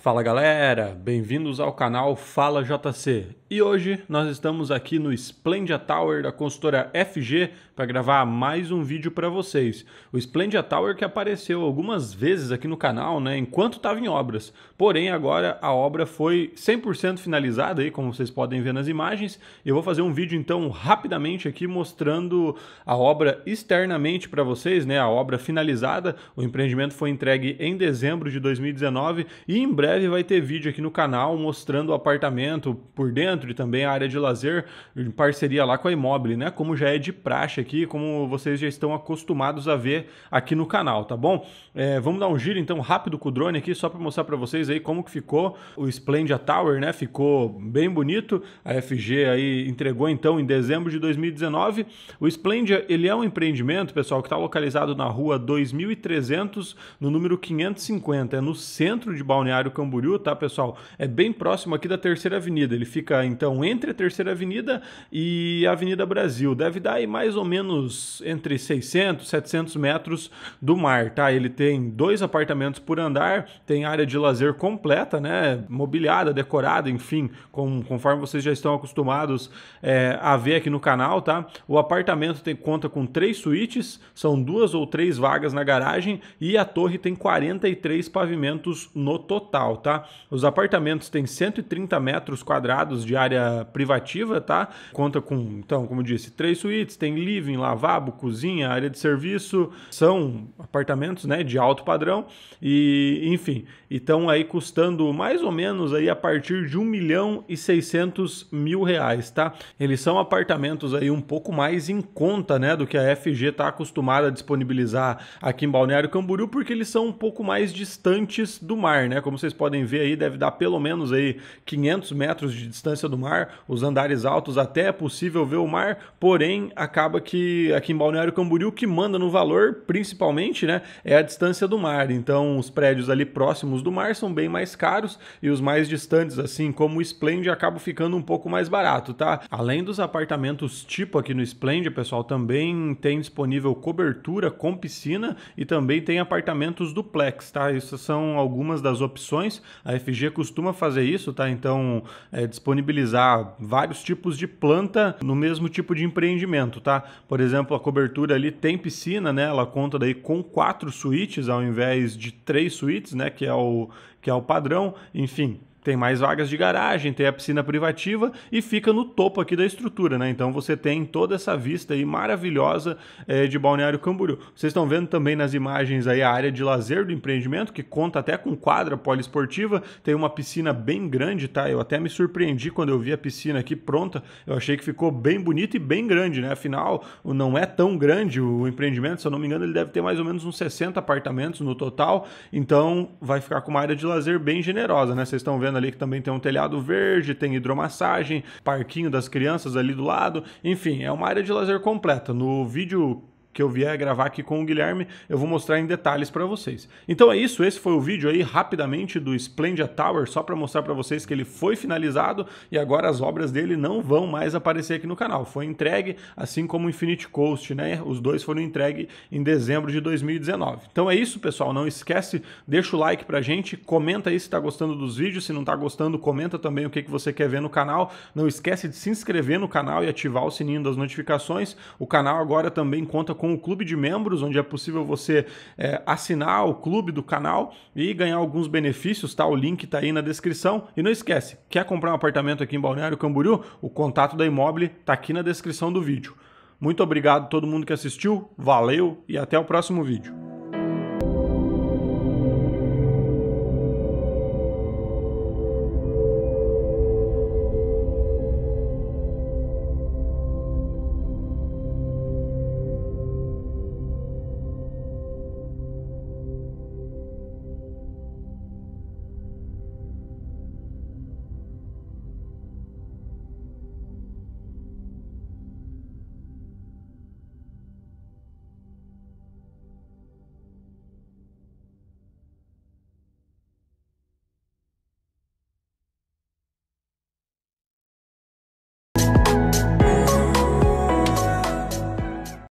Fala galera, bem-vindos ao canal Fala JC. E hoje nós estamos aqui no Splendia Tower da consultora FG para gravar mais um vídeo para vocês. O Splendia Tower que apareceu algumas vezes aqui no canal, né, enquanto estava em obras. Porém, agora a obra foi 100% finalizada aí, como vocês podem ver nas imagens. Eu vou fazer um vídeo então rapidamente aqui mostrando a obra externamente para vocês, né, a obra finalizada. O empreendimento foi entregue em dezembro de 2019 e em breve breve vai ter vídeo aqui no canal mostrando o apartamento por dentro e também a área de lazer em parceria lá com a Imóvel, né? Como já é de praxe aqui, como vocês já estão acostumados a ver aqui no canal, tá bom? É, vamos dar um giro então rápido com o drone aqui só para mostrar para vocês aí como que ficou o Splendia Tower, né? Ficou bem bonito. A FG aí entregou então em dezembro de 2019. O Splendia, ele é um empreendimento, pessoal, que está localizado na rua 2300, no número 550, é no centro de Balneário Camboriú, tá, pessoal? É bem próximo aqui da Terceira Avenida. Ele fica, então, entre a Terceira Avenida e a Avenida Brasil. Deve dar aí mais ou menos entre 600, 700 metros do mar, tá? Ele tem dois apartamentos por andar, tem área de lazer completa, né? Mobiliada, decorada, enfim, com, conforme vocês já estão acostumados é, a ver aqui no canal, tá? O apartamento tem conta com três suítes, são duas ou três vagas na garagem e a torre tem 43 pavimentos no total tá? Os apartamentos têm 130 metros quadrados de área privativa, tá? Conta com, então, como disse, três suítes, tem living, lavabo, cozinha, área de serviço, são apartamentos, né, de alto padrão e, enfim, então aí custando mais ou menos aí a partir de 1 milhão e 600 mil reais, tá? Eles são apartamentos aí um pouco mais em conta, né, do que a FG está acostumada a disponibilizar aqui em Balneário Camboriú, porque eles são um pouco mais distantes do mar, né? Como vocês podem ver aí, deve dar pelo menos aí 500 metros de distância do mar, os andares altos até é possível ver o mar, porém acaba que aqui em Balneário Camboriú que manda no valor, principalmente, né, é a distância do mar. Então os prédios ali próximos do mar são bem mais caros e os mais distantes, assim como o Splend, acabam ficando um pouco mais barato, tá? Além dos apartamentos tipo aqui no Splend, pessoal, também tem disponível cobertura com piscina e também tem apartamentos duplex, tá? Essas são algumas das opções ações. A FG costuma fazer isso, tá? Então, é, disponibilizar vários tipos de planta no mesmo tipo de empreendimento, tá? Por exemplo, a cobertura ali tem piscina, né? Ela conta daí com quatro suítes ao invés de três suítes, né? Que é o que é o padrão. Enfim, tem mais vagas de garagem, tem a piscina privativa e fica no topo aqui da estrutura, né? Então você tem toda essa vista aí maravilhosa é, de Balneário Camboriú. Vocês estão vendo também nas imagens aí a área de lazer do empreendimento, que conta até com quadra poliesportiva, tem uma piscina bem grande, tá? Eu até me surpreendi quando eu vi a piscina aqui pronta, eu achei que ficou bem bonita e bem grande, né? Afinal, não é tão grande o empreendimento, se eu não me engano, ele deve ter mais ou menos uns 60 apartamentos no total, então vai ficar com uma área de lazer bem generosa, né? Vocês estão vendo ali que também tem um telhado verde, tem hidromassagem, parquinho das crianças ali do lado. Enfim, é uma área de lazer completa. No vídeo que eu vier gravar aqui com o Guilherme, eu vou mostrar em detalhes para vocês. Então é isso, esse foi o vídeo aí rapidamente do Splendid Tower, só para mostrar para vocês que ele foi finalizado e agora as obras dele não vão mais aparecer aqui no canal. Foi entregue, assim como o Infinity Coast, né? Os dois foram entregues em dezembro de 2019. Então é isso, pessoal, não esquece, deixa o like pra gente, comenta aí se tá gostando dos vídeos, se não tá gostando, comenta também o que, que você quer ver no canal. Não esquece de se inscrever no canal e ativar o sininho das notificações. O canal agora também conta com com o clube de membros, onde é possível você é, assinar o clube do canal e ganhar alguns benefícios, tá? O link tá aí na descrição. E não esquece, quer comprar um apartamento aqui em Balneário Camboriú? O contato da Imóvel tá aqui na descrição do vídeo. Muito obrigado a todo mundo que assistiu, valeu e até o próximo vídeo.